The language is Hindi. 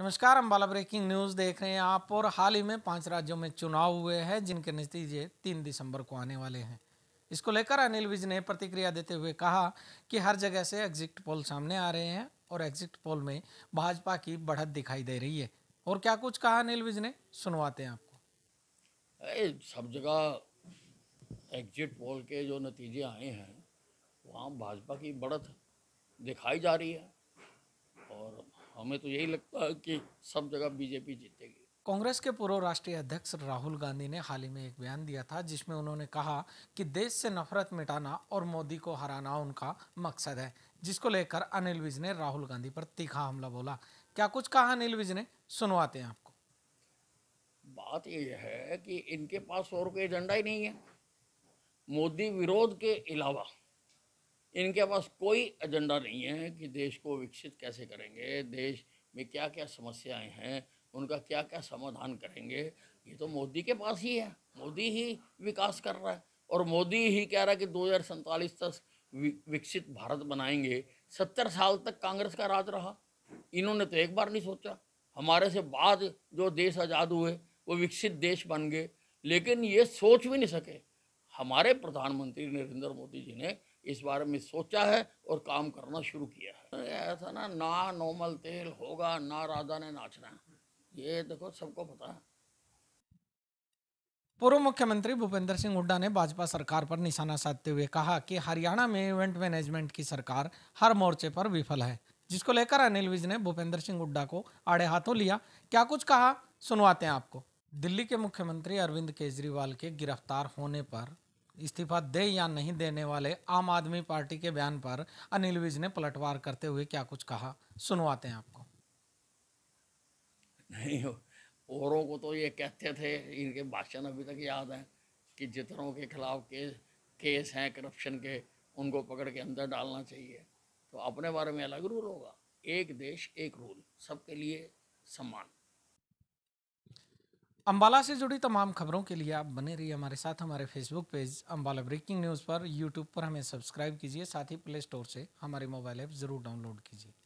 नमस्कार हम बाला ब्रेकिंग न्यूज़ देख रहे हैं आप और हाल ही में पांच राज्यों में चुनाव हुए हैं जिनके नतीजे तीन दिसंबर को आने वाले हैं इसको लेकर अनिल विज ने प्रतिक्रिया देते हुए कहा कि हर जगह से एग्जिट पोल सामने आ रहे हैं और एग्जिट पोल में भाजपा की बढ़त दिखाई दे रही है और क्या कुछ कहा अनिल विज ने सुनवाते हैं आपको अरे सब जगह एग्जिट पोल के जो नतीजे आए हैं वहाँ भाजपा की बढ़त दिखाई जा रही है हमें तो यही लगता है कि सब जगह बीजेपी जीतेगी कांग्रेस के पूर्व राष्ट्रीय अध्यक्ष राहुल गांधी ने हाल ही में एक बयान दिया था जिसमें उन्होंने कहा कि देश से नफरत मिटाना और मोदी को हराना उनका मकसद है जिसको लेकर अनिल विज ने राहुल गांधी पर तीखा हमला बोला क्या कुछ कहा अनिल विज ने सुनवाते हैं आपको बात यह है कि इनके पास और कोई एजेंडा ही नहीं है मोदी विरोध के अलावा इनके पास कोई एजेंडा नहीं है कि देश को विकसित कैसे करेंगे देश में क्या क्या समस्याएं हैं उनका क्या क्या समाधान करेंगे ये तो मोदी के पास ही है मोदी ही विकास कर रहा है और मोदी ही कह रहा है कि दो तक विकसित भारत बनाएंगे सत्तर साल तक कांग्रेस का राज रहा इन्होंने तो एक बार नहीं सोचा हमारे से बाद जो देश आज़ाद हुए वो विकसित देश बन गए लेकिन ये सोच भी नहीं सके हमारे प्रधानमंत्री नरेंद्र मोदी जी ने इस बारे में सोचा है और काम करना शुरू किया है ऐसा ना ना नॉर्मल तेल होगा ना राजा ने नाचना ये देखो सबको पता है पूर्व मुख्यमंत्री भूपेंद्र सिंह हुड्डा ने भाजपा सरकार पर निशाना साधते हुए कहा कि हरियाणा में इवेंट मैनेजमेंट की सरकार हर मोर्चे पर विफल है जिसको लेकर अनिल विज ने भूपेंद्र सिंह हुड्डा को आड़े हाथों लिया क्या कुछ कहा सुनवाते हैं आपको दिल्ली के मुख्यमंत्री अरविंद केजरीवाल के गिरफ्तार होने पर इस्तीफा दे या नहीं देने वाले आम आदमी पार्टी के बयान पर अनिल विज ने पलटवार करते हुए क्या कुछ कहा सुनवाते हैं आपको नहीं औरों को तो ये कहते थे इनके भाषण अभी तक याद हैं कि जितनों के खिलाफ केस केस हैं करप्शन के उनको पकड़ के अंदर डालना चाहिए तो अपने बारे में अलग रूल होगा एक देश एक रूल सबके लिए सम्मान अम्बाला से जुड़ी तमाम खबरों के लिए आप बने रहिए हमारे साथ हमारे Facebook page Ambala breaking news पर यूट्यूब पर हमें सब्सक्राइब कीजिए साथ ही प्ले स्टोर से हमारे मोबाइल ऐप ज़रूर डाउनलोड कीजिए